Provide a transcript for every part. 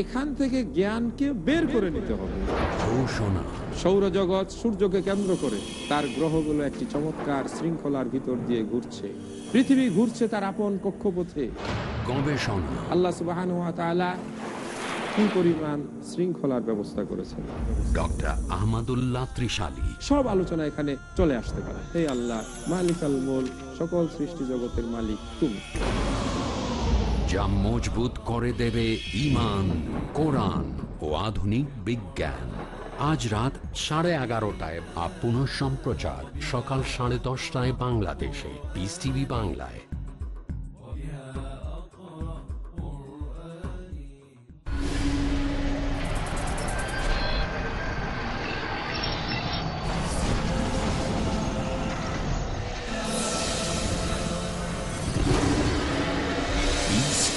এখান থেকে জ্ঞানকে বের করে নিতে হবে ঘোষণা সৌরজগৎ সূর্যকে কেন্দ্র করে তার গ্রহগুলো একটি চমৎকার শৃঙ্খলার ভিতর দিয়ে ঘুরছে পৃথিবী ঘুরছে তার আপন কক্ষপথে গবেষণা আল্লাহ সুবাহ কি পরিমাণ শৃঙ্খলার ব্যবস্থা করেছেন ডক্টর আহমদুল্লাহ ত্রিশালী সব আলোচনা এখানে চলে আসতে পারে সকল সৃষ্টি জগতের মালিক তুমি যা মজবুত করে দেবে ইমান কোরআন ও আধুনিক বিজ্ঞান আজ রাত সাড়ে এগারোটায় আপ সম্প্রচার সকাল সাড়ে দশটায় বাংলাদেশে বিস টিভি বাংলায়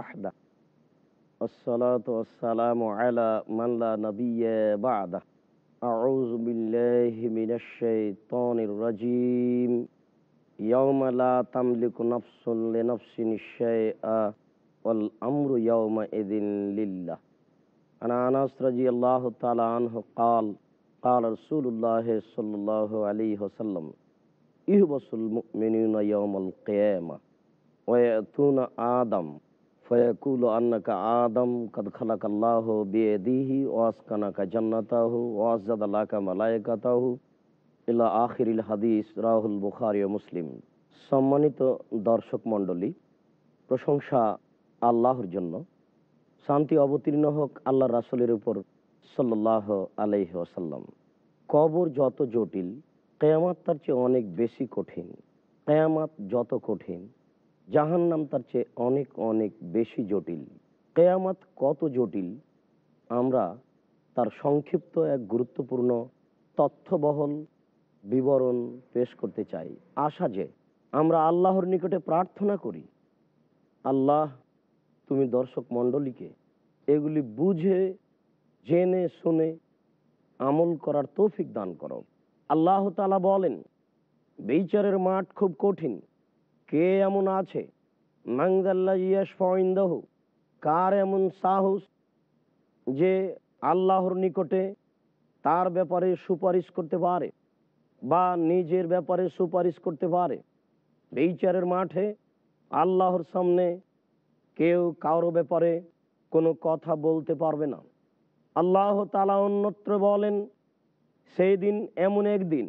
وحده الصلاة والسلام على من لا نبي بعد أعوذ بالله من الشيطان الرجيم يوم لا تملك نفس لنفس الشيء والأمر إذن لله أنا أنس رضي الله تعالى عنه قال قال رسول الله صلى الله عليه وسلم إهبس المؤمنين يوم القيامة ويأتون آدم ফয়াকুল আন্নাকা আদম কদ খালাক আল্লাহ বেদিহি ওয়াসকানাকা জন্নতাহু ওয়াজাদ আল্লাহা মালায়কাতাহু ইলা আখিরিল হাদিস রাহুল বুখারি ও মুসলিম সম্মানিত দর্শক মণ্ডলী প্রশংসা আল্লাহর জন্য শান্তি অবতীর্ণ হোক আল্লাহ রাসলের উপর সাল্লাহ আলহ আসাল্লাম কবর যত জটিল কেয়ামাত তার চেয়ে অনেক বেশি কঠিন কেয়ামাত যত কঠিন জাহান নাম তার চেয়ে অনেক অনেক বেশি জটিল কেয়ামাত কত জটিল আমরা তার সংক্ষিপ্ত এক গুরুত্বপূর্ণ তথ্যবহল বিবরণ পেশ করতে চাই আশা যে আমরা আল্লাহর নিকটে প্রার্থনা করি আল্লাহ তুমি দর্শক মণ্ডলীকে এগুলি বুঝে জেনে শুনে আমল করার তৌফিক দান করো আল্লাহ তালা বলেন বিচারের মাঠ খুব কঠিন কে এমন আছে কার এমন সাহস যে আল্লাহর নিকটে তার ব্যাপারে সুপারিশ করতে পারে বা নিজের ব্যাপারে সুপারিশ করতে পারে বেইচারের মাঠে আল্লাহর সামনে কেউ কারো ব্যাপারে কোনো কথা বলতে পারবে না আল্লাহ তালা অন্যত্র বলেন সেই দিন এমন এক দিন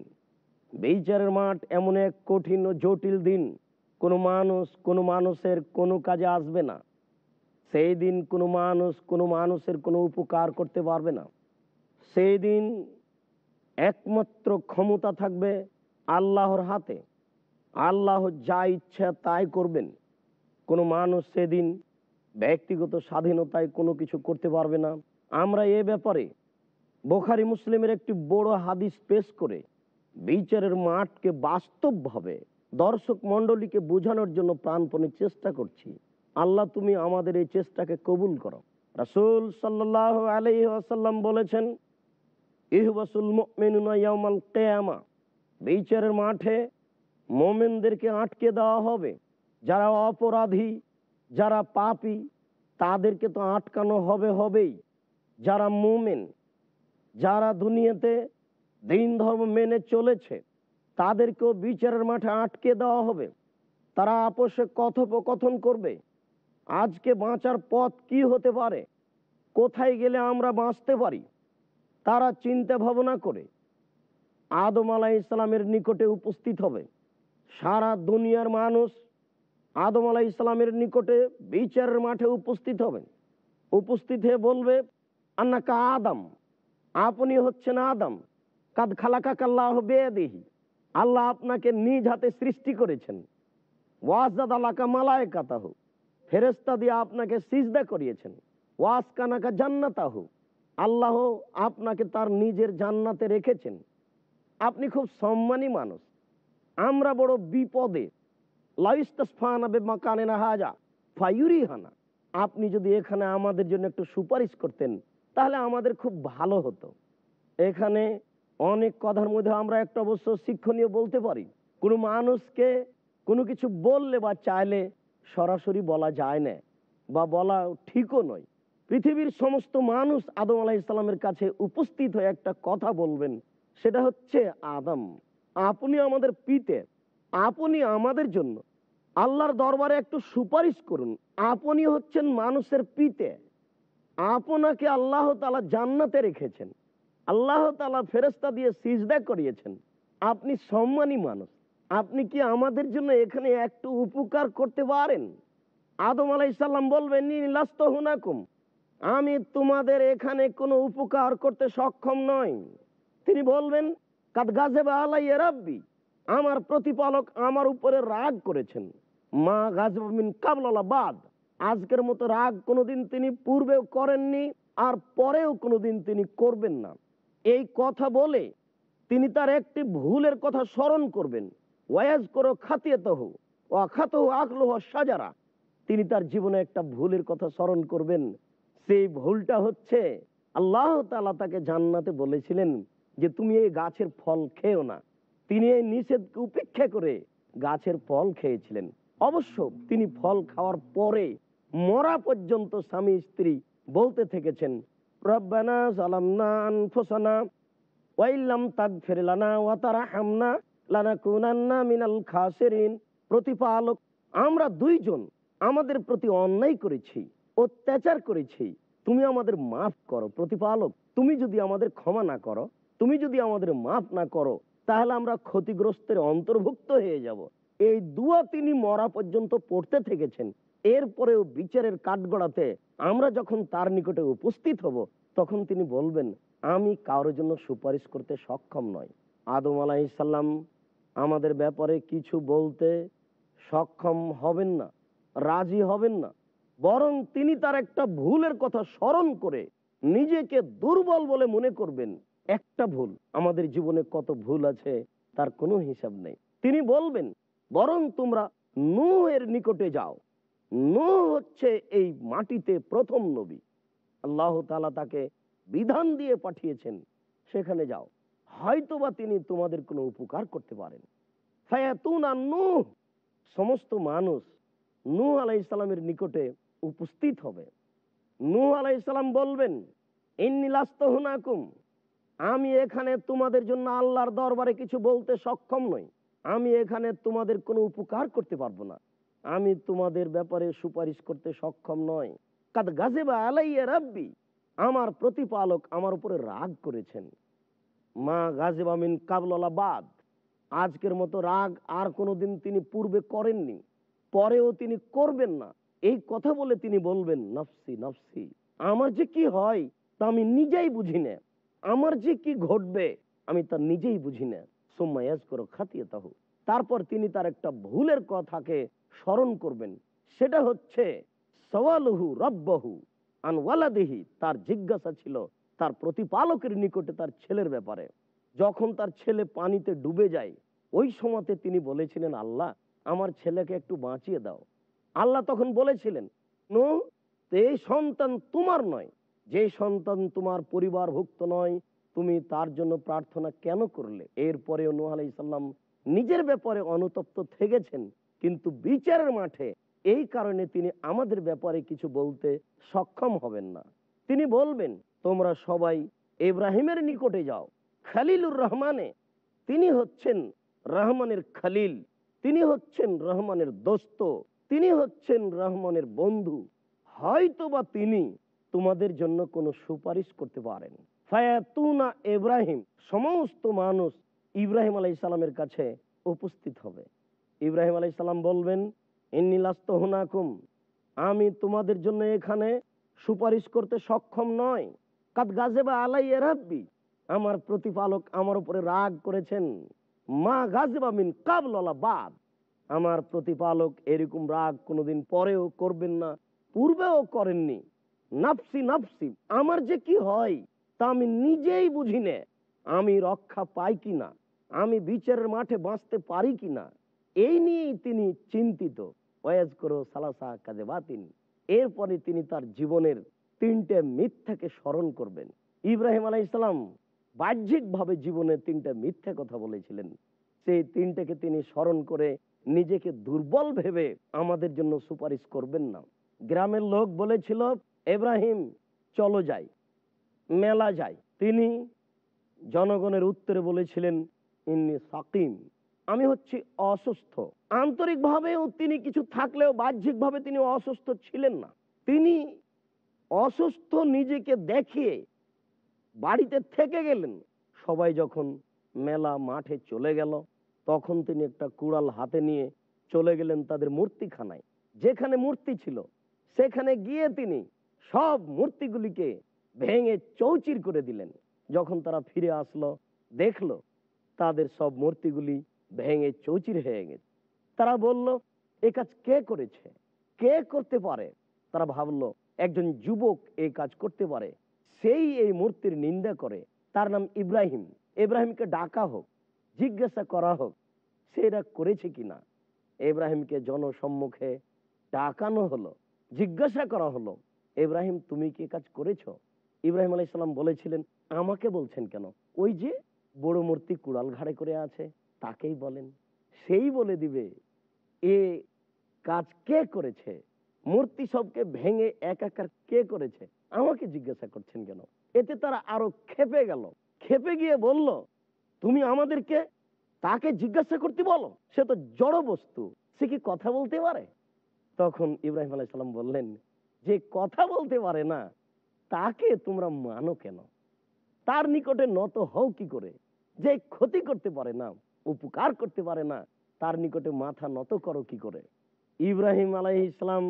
বেইচারের মাঠ এমন এক কঠিন ও জটিল দিন কোনো মানুষ কোনো মানুষের কোনো কাজে আসবে না সেই দিন কোনো মানুষ কোনো মানুষের কোনো উপকার করতে পারবে না সেই দিন একমাত্র ক্ষমতা থাকবে আল্লাহর হাতে আল্লাহ যা ইচ্ছা তাই করবেন কোনো মানুষ সেদিন ব্যক্তিগত স্বাধীনতায় কোনো কিছু করতে পারবে না আমরা এ ব্যাপারে বোখারি মুসলিমের একটি বড় হাদিস পেশ করে বিচারের মাঠকে বাস্তবভাবে দর্শক মন্ডলীকে বোঝানোর জন্য প্রাণপণে চেষ্টা করছি আল্লাহ তুমি আমাদের এই চেষ্টাকে কবুল করো রাসুল সাল্লাহ আলহি আসাল্লাম বলেছেন ইহবাসুল মিনুনাইয়ামাল কেয়ামা বিচারের মাঠে মোমেনদেরকে আটকে দেওয়া হবে যারা অপরাধী যারা পাপি তাদেরকে তো আটকানো হবে হবেই যারা মোমেন যারা দুনিয়াতে দিন ধর্ম মেনে চলেছে তাদেরকেও বিচারের মাঠে আটকে দেওয়া হবে তারা আপোষে কথোপকথন করবে আজকে বাঁচার পথ কি হতে পারে কোথায় গেলে আমরা বাঁচতে পারি তারা চিন্তা ভাবনা করে আদম আলাহ ইসলামের নিকটে উপস্থিত হবে সারা দুনিয়ার মানুষ আদম আলাহ ইসলামের নিকটে বিচারের মাঠে উপস্থিত হবেন উপস্থিত হয়ে বলবে আন্নাকা আদম আপনি হচ্ছেন আদম কাদ খালাকা কাল্লাহ বেদিহি আল্লাহ আপনাকে নিজ হাতে সৃষ্টি করেছেন ওয়াজদাদ আলাকা মালায়কাতাহ ফেরেস্তা দিয়ে আপনাকে সিজদা করিয়েছেন ওয়াজ কানাকা জান্নাতাহ আল্লাহ আপনাকে তার নিজের জান্নাতে রেখেছেন আপনি খুব সম্মানী মানুষ আমরা বড় বিপদে লাইস্তাসফানাবে মাকানে হাজা ফায়ুরি হানা আপনি যদি এখানে আমাদের জন্য একটু সুপারিশ করতেন তাহলে আমাদের খুব ভালো হতো এখানে অনেক কথার মধ্যে আমরা একটা অবশ্য শিক্ষণীয় বলতে পারি কোনো মানুষকে কোনো কিছু বললে বা চাইলে সরাসরি বলা যায় না বা বলা ঠিকও নয় পৃথিবীর সমস্ত মানুষ আদম আলাহ ইসলামের কাছে উপস্থিত হয়ে একটা কথা বলবেন সেটা হচ্ছে আদম আপনি আমাদের পিতে আপনি আমাদের জন্য আল্লাহর দরবারে একটু সুপারিশ করুন আপনি হচ্ছেন মানুষের পিতে আপনাকে আল্লাহ তালা জান্নাতে রেখেছেন আল্লাহ তালা ফেরস্তা দিয়ে সিজদা করিয়েছেন আপনি সম্মানী মানুষ আপনি কি আমাদের জন্য এখানে একটু উপকার করতে পারেন আদম আলাইসাল্লাম বলবেন নিলাস্ত হুনাকুম আমি তোমাদের এখানে কোনো উপকার করতে সক্ষম নই তিনি বলবেন কাদগাজে বা আলাই এরাব্বি আমার প্রতিপালক আমার উপরে রাগ করেছেন মা গাজবিন কাবলালা বাদ আজকের মতো রাগ কোনোদিন তিনি পূর্বেও করেননি আর পরেও কোনোদিন তিনি করবেন না এই কথা বলে তিনি তার একটি ভুলের কথা স্মরণ করবেন ওয়াজ করো খাতিয়াতহ অখাত খাত আখলোহ সাজারা তিনি তার জীবনে একটা ভুলের কথা স্মরণ করবেন সেই ভুলটা হচ্ছে আল্লাহ তালা তাকে জান্নাতে বলেছিলেন যে তুমি এই গাছের ফল খেও না তিনি এই নিষেধকে উপেক্ষা করে গাছের ফল খেয়েছিলেন অবশ্য তিনি ফল খাওয়ার পরে মরা পর্যন্ত স্বামী স্ত্রী বলতে থেকেছেন প্রতিপালক আমরা দুইজন আমাদের প্রতি অন্যায় করেছি অত্যাচার করেছি তুমি আমাদের মাফ করো প্রতিপালক তুমি যদি আমাদের ক্ষমা না করো তুমি যদি আমাদের মাফ না করো তাহলে আমরা ক্ষতিগ্রস্তের অন্তর্ভুক্ত হয়ে যাব এই দুয়া তিনি মরা পর্যন্ত পড়তে থেকেছেন এরপরেও বিচারের কাঠগড়াতে আমরা যখন তার নিকটে উপস্থিত হব তখন তিনি বলবেন আমি কারোর জন্য সুপারিশ করতে সক্ষম নয় আদম আলাইসাল্লাম আমাদের ব্যাপারে কিছু বলতে সক্ষম হবেন না রাজি হবেন না বরং তিনি তার একটা ভুলের কথা স্মরণ করে নিজেকে দুর্বল বলে মনে করবেন একটা ভুল আমাদের জীবনে কত ভুল আছে তার কোনো হিসাব নেই তিনি বলবেন বরং তোমরা নূহের নিকটে যাও হচ্ছে এই মাটিতে প্রথম নবী আল্লাহ তালা তাকে বিধান দিয়ে পাঠিয়েছেন সেখানে যাও হয়তোবা তিনি তোমাদের কোনো উপকার করতে পারেন সমস্ত মানুষ নু আলাইসালামের নিকটে উপস্থিত হবে নু আলাইসালাম ইসলাম বলবেন ইন্নিলাস্তহনাকুম আমি এখানে তোমাদের জন্য আল্লাহর দরবারে কিছু বলতে সক্ষম নই আমি এখানে তোমাদের কোনো উপকার করতে পারবো না আমি তোমাদের ব্যাপারে সুপারিশ করতে সক্ষম নয় কাদ গাজে বা আলাইয়া রাব্বি আমার প্রতিপালক আমার উপরে রাগ করেছেন মা গাজেবা মিন কাবলা বাদ আজকের মতো রাগ আর কোনোদিন তিনি পূর্বে করেননি পরেও তিনি করবেন না এই কথা বলে তিনি বলবেন নফসি নফসি আমার যে কি হয় তা আমি নিজেই বুঝি না আমার যে কি ঘটবে আমি তা নিজেই বুঝি না সোম্মায়াজ করো খাতিয়ে তাহ তারপর তিনি তার একটা ভুলের কথাকে স্মরণ করবেন সেটা হচ্ছে সওয়ালহু রব্বহু আনওয়ালাদেহি তার জিজ্ঞাসা ছিল তার প্রতিপালকের নিকটে তার ছেলের ব্যাপারে যখন তার ছেলে পানিতে ডুবে যায় ওই সময়তে তিনি বলেছিলেন আল্লাহ আমার ছেলেকে একটু বাঁচিয়ে দাও আল্লাহ তখন বলেছিলেন নো এই সন্তান তোমার নয় যে সন্তান তোমার পরিবার ভুক্ত নয় তুমি তার জন্য প্রার্থনা কেন করলে এরপরে নোহ আলাইসাল্লাম নিজের ব্যাপারে অনুতপ্ত থেকেছেন কিন্তু বিচারের মাঠে এই কারণে তিনি আমাদের ব্যাপারে কিছু বলতে সক্ষম হবেন না তিনি বলবেন তোমরা সবাই এব্রাহিমের নিকটে যাও খালিলুর রহমানে তিনি হচ্ছেন রহমানের খালিল তিনি হচ্ছেন রহমানের দোস্ত তিনি হচ্ছেন রহমানের বন্ধু হয়তো বা তিনি তোমাদের জন্য কোনো সুপারিশ করতে পারেন ফায়াতুনা এব্রাহিম সমস্ত মানুষ ইব্রাহিম আলাই ইসলামের কাছে উপস্থিত হবে ইব্রাহিম আলাই সালাম বলবেন ইন্নি হুনাকুম আমি তোমাদের জন্য এখানে সুপারিশ করতে সক্ষম নয় কাত গাজে বা আলাই এরাব্বি আমার প্রতিপালক আমার উপরে রাগ করেছেন মা গাজে বা মিন কাবলা বাদ আমার প্রতিপালক এরকম রাগ কোনোদিন পরেও করবেন না পূর্বেও করেননি নাফসি নাফসি আমার যে কি হয় তা আমি নিজেই বুঝি আমি রক্ষা পাই কিনা আমি বিচারের মাঠে বাঁচতে পারি কি না এই নিয়ে তিনি চিন্তিত ওয়াজ করো সালাসা কাজে বাতিন এরপরে তিনি তার জীবনের তিনটে মিথ্যাকে স্মরণ করবেন ইব্রাহিম আলাই ইসলাম বাহ্যিকভাবে জীবনে তিনটে মিথ্যা কথা বলেছিলেন সেই তিনটাকে তিনি স্মরণ করে নিজেকে দুর্বল ভেবে আমাদের জন্য সুপারিশ করবেন না গ্রামের লোক বলেছিল এব্রাহিম চলো যাই মেলা যাই তিনি জনগণের উত্তরে বলেছিলেন ইনি সাকিম আমি হচ্ছি অসুস্থ আন্তরিকভাবেও তিনি কিছু থাকলেও বাহ্যিকভাবে তিনি অসুস্থ ছিলেন না তিনি অসুস্থ নিজেকে দেখিয়ে বাড়িতে থেকে গেলেন সবাই যখন মেলা মাঠে চলে গেল তখন তিনি একটা কুড়াল হাতে নিয়ে চলে গেলেন তাদের মূর্তিখানায় যেখানে মূর্তি ছিল সেখানে গিয়ে তিনি সব মূর্তিগুলিকে ভেঙে চৌচির করে দিলেন যখন তারা ফিরে আসলো দেখলো তাদের সব মূর্তিগুলি ভেঙে চৌচির হয়ে গেছে তারা বলল এ কাজ কে করেছে কে করতে পারে তারা ভাবলো একজন যুবক এই কাজ করতে পারে সেই এই মূর্তির নিন্দা করে তার নাম ইব্রাহিম ইব্রাহিমকে ডাকা হোক জিজ্ঞাসা করা হোক সেটা করেছে কিনা ইব্রাহিমকে জনসম্মুখে ডাকানো হলো জিজ্ঞাসা করা হলো ইব্রাহিম তুমি কি কাজ করেছ ইব্রাহিম আলাইসাল্লাম বলেছিলেন আমাকে বলছেন কেন ওই যে বড় মূর্তি কুড়াল ঘাড়ে করে আছে তাকেই বলেন সেই বলে দিবে এ কাজ কে করেছে মূর্তি সবকে ভেঙে একাকার কে করেছে আমাকে জিজ্ঞাসা করছেন কেন এতে তারা আরো খেপে গেল খেপে গিয়ে বলল তুমি আমাদেরকে তাকে জিজ্ঞাসা করতে বলো সে তো জড় বস্তু সে কি কথা বলতে পারে তখন ইব্রাহিম আলাইসাল্লাম বললেন যে কথা বলতে পারে না তাকে তোমরা মানো কেন তার নিকটে নত হও কি করে যে ক্ষতি করতে পারে না উপকার করতে পারে না তার নিকটে মাথা নত করো কি করে ইব্রাহিম আলাই ইসলাম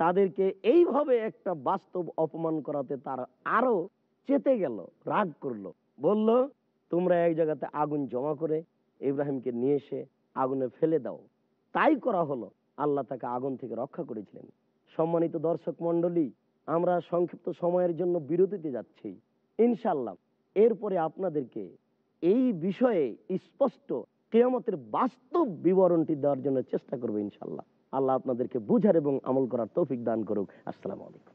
তাদেরকে এইভাবে একটা বাস্তব অপমান করাতে তার আরো চেতে গেল রাগ করলো বলল তোমরা এক জায়গাতে আগুন জমা করে ইব্রাহিমকে নিয়ে এসে আগুনে ফেলে দাও তাই করা হলো আল্লাহ তাকে আগুন থেকে রক্ষা করেছিলেন সম্মানিত দর্শক মন্ডলী আমরা সংক্ষিপ্ত সময়ের জন্য বিরতিতে যাচ্ছি ইনশাল্লাহ এরপরে আপনাদেরকে এই বিষয়ে স্পষ্ট কেয়ামতের বাস্তব বিবরণটি দেওয়ার জন্য চেষ্টা করবো ইনশাল্লাহ আল্লাহ আপনাদেরকে বুঝার এবং আমল করার তৌফিক দান করুক আসসালাম আলাইকুম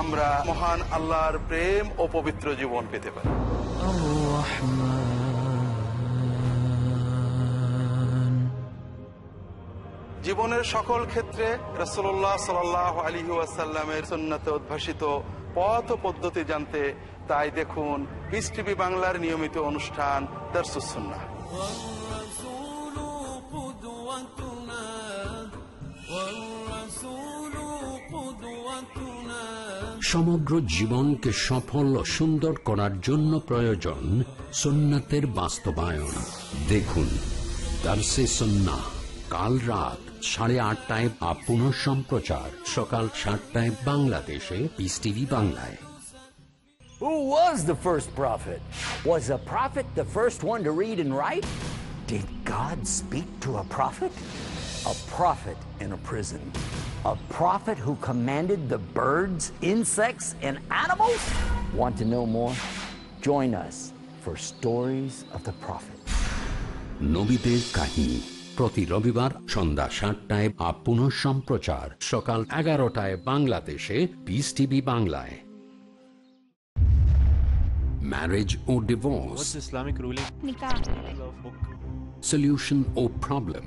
আমরা মহান আল্লাহর প্রেম ও পবিত্র জীবন পেতে পারি জীবনের সকল ক্ষেত্রে রসোল্লাহ সাল আলী এর সন্ন্যতে উদ্ভাসিত পথ পদ্ধতি জানতে তাই দেখুন বিস টিভি বাংলার নিয়মিত অনুষ্ঠান দর্শুসন্না সমগ্র জীবনকে সফল ও সুন্দর করার জন্য প্রয়োজন সুন্নাতের বাস্তবায়ন দেখুন দার্সে সন্না কাল রাত সাড়ে আটটায় বা পুনঃ সম্প্রচার সকাল সাতটায় বাংলাদেশে পিস টিভি বাংলায় Who was the first prophet? Was a prophet the first one to read and write? Did God speak to a prophet? A prophet in a prison. A prophet who commanded the birds, insects, and animals? Want to know more? Join us for Stories of the Prophet. নবীদের কাহিনী প্রতি রবিবার সন্ধ্যা সাতটায় আপন সম্প্রচার সকাল এগারোটায় বাংলাদেশে পিস টিভি বাংলায় ম্যারেজ ও ডিভোর্স ইসলামিক রুলিং সলিউশন ও problem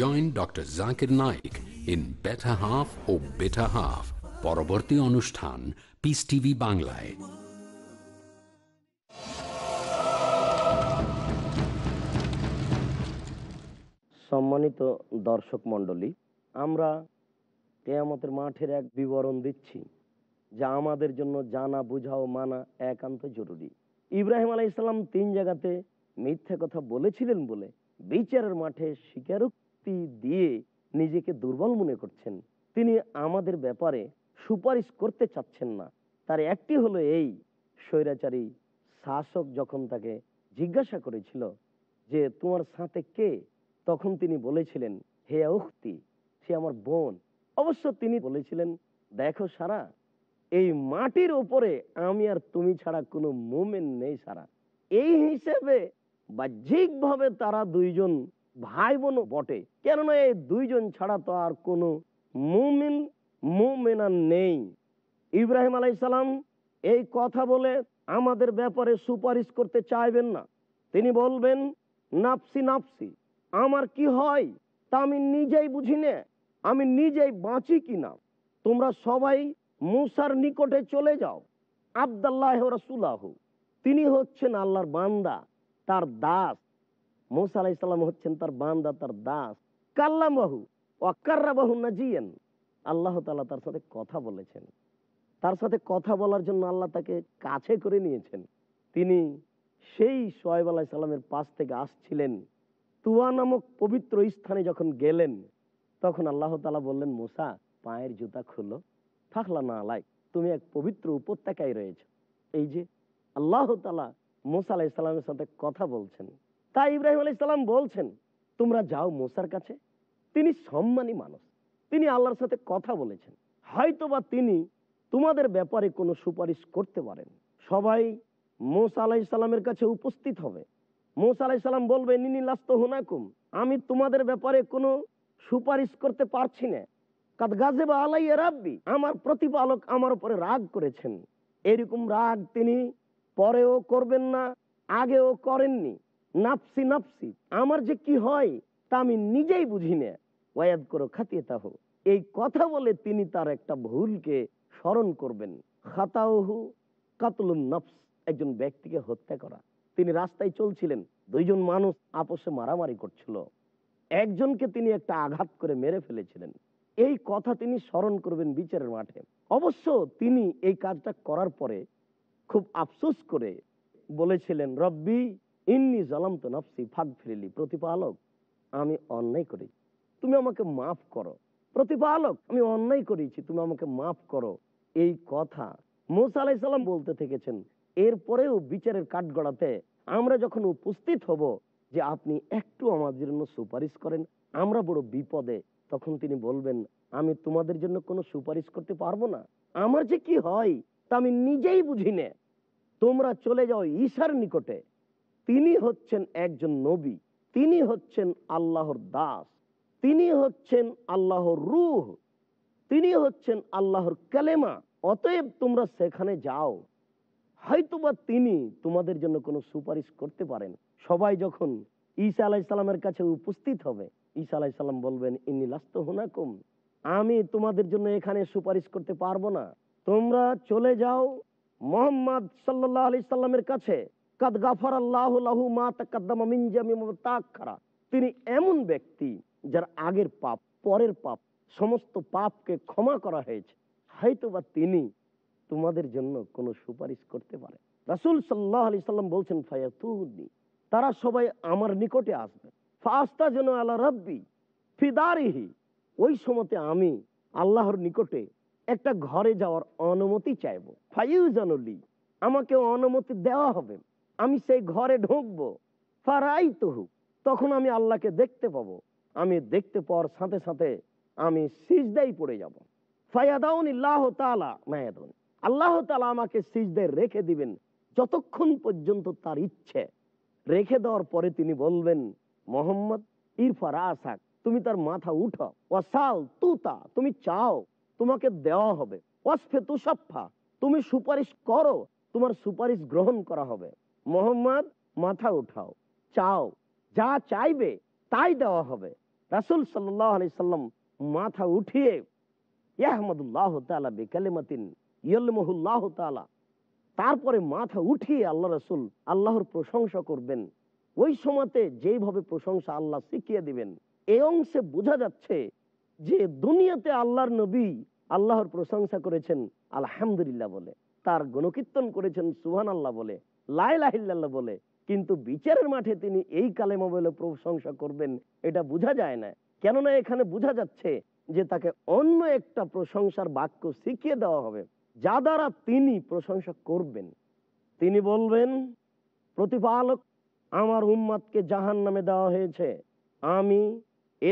join doctor Zakir Naik in beta half ও বেটা হাফ পরবর্তী অনুষ্ঠান পিস টিভি বাংলায় সম্মানিত দর্শক মন্ডলী আমরা কেয়ামতের মাঠের এক বিবরণ দিচ্ছি যা আমাদের জন্য জানা বুঝাও মানা একান্ত জরুরি ইব্রাহিম আলাই ইসলাম তিন জায়গাতে মিথ্যে কথা বলেছিলেন বলে বিচারের মাঠে স্বীকারোক্তি যুক্তি দিয়ে নিজেকে দুর্বল মনে করছেন তিনি আমাদের ব্যাপারে সুপারিশ করতে চাচ্ছেন না তার একটি হলো এই স্বৈরাচারী শাসক যখন তাকে জিজ্ঞাসা করেছিল যে তোমার সাথে কে তখন তিনি বলেছিলেন হে উক্তি সে আমার বোন অবশ্য তিনি বলেছিলেন দেখো সারা এই মাটির উপরে আমি আর তুমি ছাড়া কোনো মুমেন্ট নেই সারা এই হিসেবে বাহ্যিকভাবে তারা দুইজন ভাই বোনও বটে কেননা এই দুইজন ছাড়া তো আর কোন মুমিন মুমিনান নেই ইব্রাহিম সালাম এই কথা বলে আমাদের ব্যাপারে সুপারিশ করতে চাইবেন না তিনি বলবেন নাপসি নাপসি আমার কি হয় তা আমি নিজেই বুঝি নে আমি নিজেই বাঁচি কি না তোমরা সবাই মুসার নিকটে চলে যাও আবদাল্লাহ রসুল্লাহ তিনি হচ্ছেন আল্লাহর বান্দা তার দাস মৌসা আলাহ ইসলাম হচ্ছেন তার বান্দা তার দাস কাল্লামাহু না নাজিয়ান আল্লাহ তালা তার সাথে কথা বলেছেন তার সাথে কথা বলার জন্য আল্লাহ তাকে কাছে করে নিয়েছেন তিনি সেই সোয়েব আলাহ পাশ থেকে আসছিলেন তুয়া নামক পবিত্র স্থানে যখন গেলেন তখন আল্লাহ তালা বললেন মোসা পায়ের জুতা খুলো ফাখলা না আলাই তুমি এক পবিত্র উপত্যকায় রয়েছে এই যে আল্লাহ তালা মোসা আলাহ সাথে কথা বলছেন তাই ইব্রাহিম আলী ইসলাম বলছেন তোমরা যাও মোসার কাছে তিনি সম্মানী মানুষ তিনি আল্লাহর সাথে কথা বলেছেন হয়তোবা তিনি তোমাদের ব্যাপারে কোনো সুপারিশ করতে পারেন সবাই মোসা আলাহ ইসলামের কাছে উপস্থিত হবে মোসা আলাহ ইসলাম বলবে নিনীলাস্ত হুনাকুম আমি তোমাদের ব্যাপারে কোনো সুপারিশ করতে পারছি না কাদ গাজে বা আলাই রাব্বি আমার প্রতিপালক আমার উপরে রাগ করেছেন এরকম রাগ তিনি পরেও করবেন না আগেও করেননি নাপসি নাপসি আমার যে কি হয় তা আমি নিজেই বুঝি না ওয়াদ করো খাতিয়ে তাহ এই কথা বলে তিনি তার একটা ভুলকে স্মরণ করবেন খাতাহু কাতলুন নফস একজন ব্যক্তিকে হত্যা করা তিনি রাস্তায় চলছিলেন দুইজন মানুষ আপসে মারামারি করছিল একজনকে তিনি একটা আঘাত করে মেরে ফেলেছিলেন এই কথা তিনি স্মরণ করবেন বিচারের মাঠে অবশ্য তিনি এই কাজটা করার পরে খুব আফসোস করে বলেছিলেন রব্বি ইন্নি জালাম তো নফসি ফাঁক ফিরিলি প্রতিপালক আমি অন্যায় করেছি তুমি আমাকে মাফ করো প্রতিপালক আমি অন্যায় করেছি তুমি আমাকে মাফ করো এই কথা মোসা আলাইসাল্লাম বলতে থেকেছেন এরপরেও বিচারের কাঠগড়াতে আমরা যখন উপস্থিত হব যে আপনি একটু আমাদের জন্য সুপারিশ করেন আমরা বড় বিপদে তখন তিনি বলবেন আমি তোমাদের জন্য কোনো সুপারিশ করতে পারবো না আমার যে কি হয় তা আমি নিজেই বুঝি তোমরা চলে যাও ঈশার নিকটে তিনি হচ্ছেন একজন নবী তিনি হচ্ছেন আল্লাহর দাস তিনি হচ্ছেন আল্লাহর রুহ তিনি হচ্ছেন আল্লাহর কালেমা অতএব তোমরা সেখানে যাও হয়তোবা তিনি তোমাদের জন্য কোনো সুপারিশ করতে পারেন সবাই যখন ঈসা আলাইসাল্লামের কাছে উপস্থিত হবে ঈসা আলাইসাল্লাম বলবেন ইনি লাস্ত হুনাকুম আমি তোমাদের জন্য এখানে সুপারিশ করতে পারবো না তোমরা চলে যাও মোহাম্মদ সাল্লাহ আলি সাল্লামের কাছে তিনি এমন ব্যক্তি যার আগের পাপ পরের পাপ সমস্ত পাপকে ক্ষমা করা হয়েছে হয়তো বা তিনি তোমাদের জন্য কোনো সুপারিশ করতে পারে রাসুল সাল্লাহ আলি সাল্লাম বলছেন ফায়াতুনি তারা সবাই আমার নিকটে আসবে ফাস্তা যেন আল্লাহ রব্বি ফিদারিহি ওই সময়তে আমি আল্লাহর নিকটে একটা ঘরে যাওয়ার অনুমতি চাইব ফাইউজানুলি আমাকে অনুমতি দেওয়া হবে আমি সেই ঘরে ঢুকবো তখন আমি আল্লাহকে দেখতে পাবো আমি দেখতে পাওয়ার সাথে সাথে আমি সিজদাই পড়ে যাব ফায়াদাউন আল্লাহ আমাকে সিজদায় রেখে দিবেন যতক্ষণ পর্যন্ত তার ইচ্ছে রেখে দেওয়ার পরে তিনি বলবেন মোহাম্মদ ইরফা তুমি তার মাথা উঠো ওয়াসাল তুতা তুমি চাও তোমাকে দেওয়া হবে অস্ফে তুষাফা তুমি সুপারিশ করো তোমার সুপারিশ গ্রহণ করা হবে মোহাম্মদ মাথা উঠাও চাও যা চাইবে তাই দেওয়া হবে রাসুল সাল্লাহ সাল্লাম মাথা উঠিয়ে ইয়াহমদুল্লাহ তালা বেকালেমাতিন ইয়লমহুল্লাহ তালা তারপরে মাথা উঠিয়ে আল্লাহ রসুল আল্লাহর প্রশংসা করবেন ওই সময়তে যেভাবে প্রশংসা আল্লাহ শিখিয়ে দিবেন এই অংশে বোঝা যাচ্ছে যে দুনিয়াতে আল্লাহর নবী আল্লাহর প্রশংসা করেছেন আলহামদুলিল্লাহ বলে তার গণকীর্তন করেছেন সুহান আল্লাহ বলে লাইলাহিল্লাহ বলে কিন্তু বিচারের মাঠে তিনি এই কালেমা বলে প্রশংসা করবেন এটা বোঝা যায় না কেননা এখানে বোঝা যাচ্ছে যে তাকে অন্য একটা প্রশংসার বাক্য শিখিয়ে দেওয়া হবে যা দ্বারা তিনি প্রশংসা করবেন তিনি বলবেন প্রতিপালক আমার উম্মাদকে জাহান নামে দেওয়া হয়েছে আমি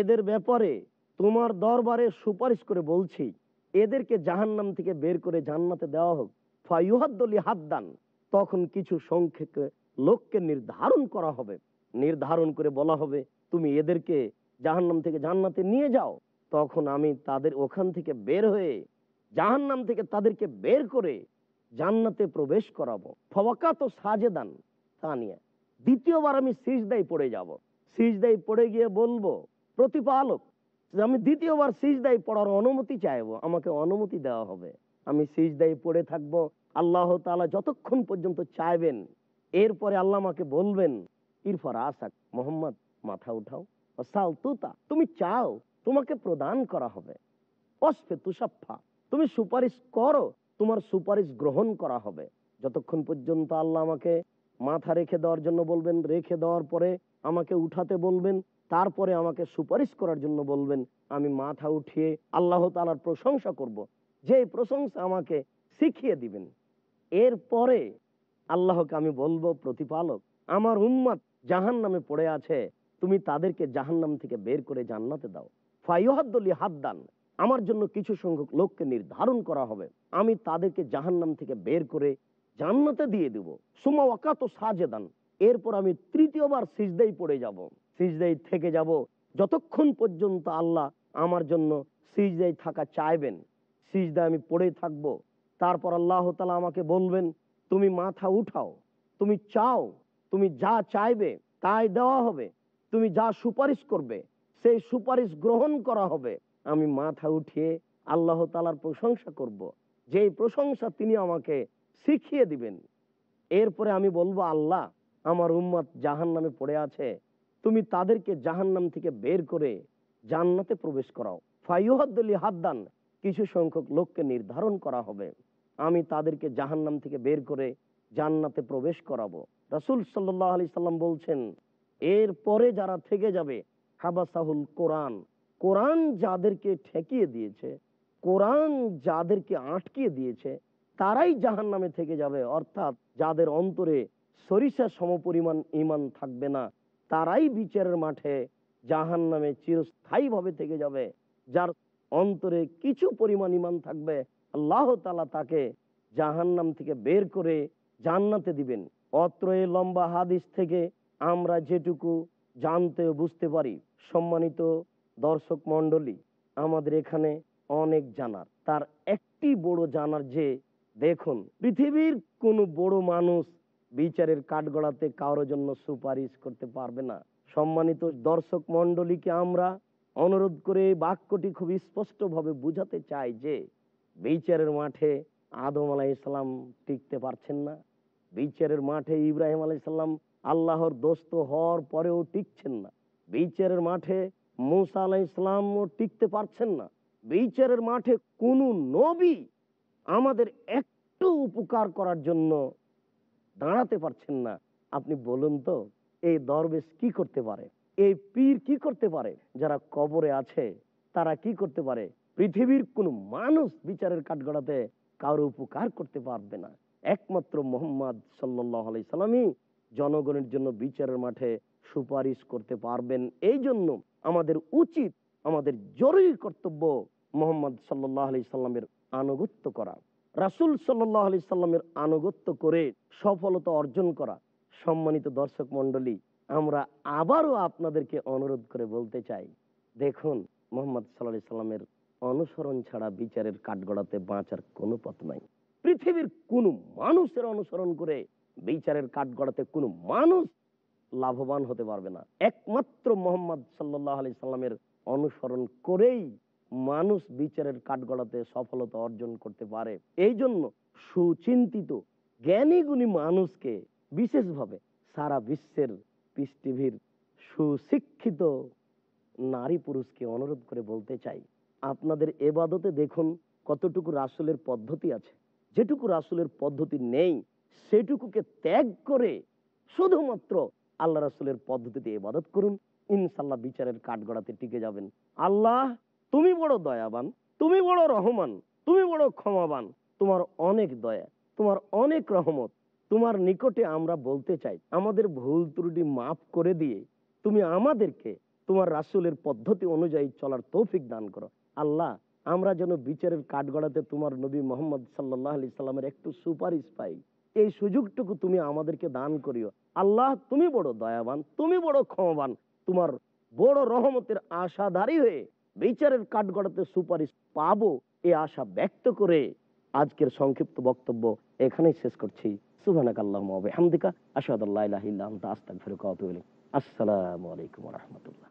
এদের ব্যাপারে তোমার দরবারে সুপারিশ করে বলছি এদেরকে জাহান নাম থেকে বের করে জান্নাতে দেওয়া হোক ফাইহাদ্দলি হাত তখন কিছু সংক্ষেপ লোককে নির্ধারণ করা হবে নির্ধারণ করে বলা হবে তুমি এদেরকে জাহান্নাম থেকে জান্নাতে নিয়ে যাও তখন আমি তাদের ওখান থেকে বের হয়ে জাহান্নাম থেকে তাদেরকে বের করে জান্নাতে প্রবেশ করাবো ফওয়াকা তো সাজেদান তা নিয়ে দ্বিতীয়বার আমি সিজদাই পড়ে যাব সিজদাই পড়ে গিয়ে বলবো প্রতিপালক আমি দ্বিতীয়বার সিজদাই পড়ার অনুমতি চাইবো আমাকে অনুমতি দেওয়া হবে আমি সিজদাই পড়ে থাকবো আল্লাহ তালা যতক্ষণ পর্যন্ত চাইবেন এরপরে আল্লাহ আমাকে বলবেন ইরফর আসাক মোহাম্মদ মাথা উঠাও সাল তুতা তুমি চাও তোমাকে প্রদান করা হবে অস্ফে তুষাফা তুমি সুপারিশ করো তোমার সুপারিশ গ্রহণ করা হবে যতক্ষণ পর্যন্ত আল্লাহ আমাকে মাথা রেখে দেওয়ার জন্য বলবেন রেখে দেওয়ার পরে আমাকে উঠাতে বলবেন তারপরে আমাকে সুপারিশ করার জন্য বলবেন আমি মাথা উঠিয়ে আল্লাহ তালার প্রশংসা করব। যে প্রশংসা আমাকে শিখিয়ে দিবেন এর পরে আল্লাহকে আমি বলবো প্রতিপালক আমার উম্মাদ জাহান নামে পড়ে আছে তুমি তাদেরকে জাহান নাম থেকে বের করে জান্নাতে দাও ফাইহাদ্দলি হাদ্দান আমার জন্য কিছু সংখ্যক লোককে নির্ধারণ করা হবে আমি তাদেরকে জাহান নাম থেকে বের করে জান্নাতে দিয়ে দেব সুমা ওয়াকাত সাজেদান এরপর আমি তৃতীয়বার সিজদাই পড়ে যাব সিজদাই থেকে যাব যতক্ষণ পর্যন্ত আল্লাহ আমার জন্য সিজদাই থাকা চাইবেন সিজদা আমি পড়ে থাকবো তারপর আল্লাহ তালা আমাকে বলবেন তুমি মাথা উঠাও তুমি চাও তুমি যা চাইবে তাই দেওয়া হবে তুমি যা সুপারিশ করবে সেই সুপারিশ গ্রহণ করা হবে আমি মাথা উঠিয়ে আল্লাহ তালার প্রশংসা করব। যে প্রশংসা তিনি আমাকে শিখিয়ে দিবেন এরপরে আমি বলবো আল্লাহ আমার উম্মাদ জাহান নামে পড়ে আছে তুমি তাদেরকে জাহান নাম থেকে বের করে জান্নাতে প্রবেশ করাও ফাইহাদ্দলি হাদ্দান কিছু সংখ্যক লোককে নির্ধারণ করা হবে আমি তাদেরকে জাহান্নাম থেকে বের করে জান্নাতে প্রবেশ করাবো রাসুল সাল্লাহ আলি সাল্লাম বলছেন এর পরে যারা থেকে যাবে হাবাসাহুল কোরআন কোরআন যাদেরকে ঠেকিয়ে দিয়েছে কোরআন যাদেরকে আটকিয়ে দিয়েছে তারাই জাহান নামে থেকে যাবে অর্থাৎ যাদের অন্তরে সরিষা সমপরিমাণ ইমান থাকবে না তারাই বিচারের মাঠে জাহান নামে চিরস্থায়ী ভাবে থেকে যাবে যার অন্তরে কিছু পরিমাণ ইমান থাকবে আল্লাহ তালা তাকে জাহান্নাম থেকে বের করে জান্নাতে দিবেন অত্র এই লম্বা হাদিস থেকে আমরা যেটুকু জানতে বুঝতে পারি সম্মানিত দর্শক মন্ডলী আমাদের এখানে অনেক জানার তার একটি বড় জানার যে দেখুন পৃথিবীর কোনো বড় মানুষ বিচারের কাঠগড়াতে কারোর জন্য সুপারিশ করতে পারবে না সম্মানিত দর্শক মন্ডলীকে আমরা অনুরোধ করে বাক্যটি খুব স্পষ্টভাবে বুঝাতে চাই যে বিচারের মাঠে আদম আলাহ ইসলাম টিকতে পারছেন না বিচারের মাঠে ইব্রাহিম আলাহ ইসলাম আল্লাহর দোস্ত হওয়ার পরেও টিকছেন না বিচারের মাঠে মুসা আলাই ইসলামও টিকতে পারছেন না বিচারের মাঠে কোনো নবী আমাদের একটু উপকার করার জন্য দাঁড়াতে পারছেন না আপনি বলুন তো এই দরবেশ কি করতে পারে এই পীর কি করতে পারে যারা কবরে আছে তারা কি করতে পারে পৃথিবীর কোন মানুষ বিচারের কাঠগড়াতে কারো উপকার করতে পারবে না একমাত্র মোহাম্মদ সাল্লাহ আলাইসাল্লামই জনগণের জন্য বিচারের মাঠে সুপারিশ করতে পারবেন এই জন্য আমাদের উচিত আমাদের জরুরি কর্তব্য মোহাম্মদ সাল্লাহ আলি সাল্লামের আনুগত্য করা রাসুল সাল্লাহ আলি সাল্লামের আনুগত্য করে সফলতা অর্জন করা সম্মানিত দর্শক মন্ডলী আমরা আবারও আপনাদেরকে অনুরোধ করে বলতে চাই দেখুন মোহাম্মদ সাল্লাহ সাল্লামের অনুসরণ ছাড়া বিচারের কাঠগড়াতে বাঁচার কোনো পথ নাই পৃথিবীর কোন মানুষের অনুসরণ করে বিচারের কাঠগড়াতে কোন মানুষ লাভবান হতে পারবে না একমাত্র মোহাম্মদ সাল্লাহ আলি সাল্লামের অনুসরণ করেই মানুষ বিচারের কাঠগড়াতে সফলতা অর্জন করতে পারে এই জন্য সুচিন্তিত জ্ঞানীগুণী মানুষকে বিশেষভাবে সারা বিশ্বের পিস সুশিক্ষিত নারী পুরুষকে অনুরোধ করে বলতে চাই আপনাদের এবাদতে দেখুন কতটুকু রাসুলের পদ্ধতি আছে যেটুকু রাসুলের পদ্ধতি নেই সেটুকুকে ত্যাগ করে শুধুমাত্র আল্লাহ রাসুলের পদ্ধতিতে এবাদত করুন ইনশাল্লাহ বিচারের কাঠগড়াতে টিকে যাবেন আল্লাহ তুমি বড় দয়াবান তুমি বড় রহমান তুমি বড় ক্ষমাবান তোমার অনেক দয়া তোমার অনেক রহমত তোমার নিকটে আমরা বলতে চাই আমাদের ভুল ত্রুটি মাফ করে দিয়ে তুমি আমাদেরকে তোমার রাসুলের পদ্ধতি অনুযায়ী চলার তৌফিক দান করো আল্লাহ আমরা যেন বিচারের কাঠগড়াতে তোমার নবী মোহাম্মদ সাল্লাহ আলি সাল্লামের একটু সুপারিশ পাই এই সুযোগটুকু তুমি আমাদেরকে দান করিও আল্লাহ তুমি বড় দয়াবান তুমি বড় ক্ষমাবান তোমার বড় রহমতের আশাধারী হয়ে বিচারের কাঠগড়াতে সুপারিশ পাবো এ আশা ব্যক্ত করে আজকের সংক্ষিপ্ত বক্তব্য এখানেই শেষ করছি সুহানাক আল্লাহ আস্তাক আসাদুল্লাহ আসসালামু আলাইকুম রহমতুল্লাহ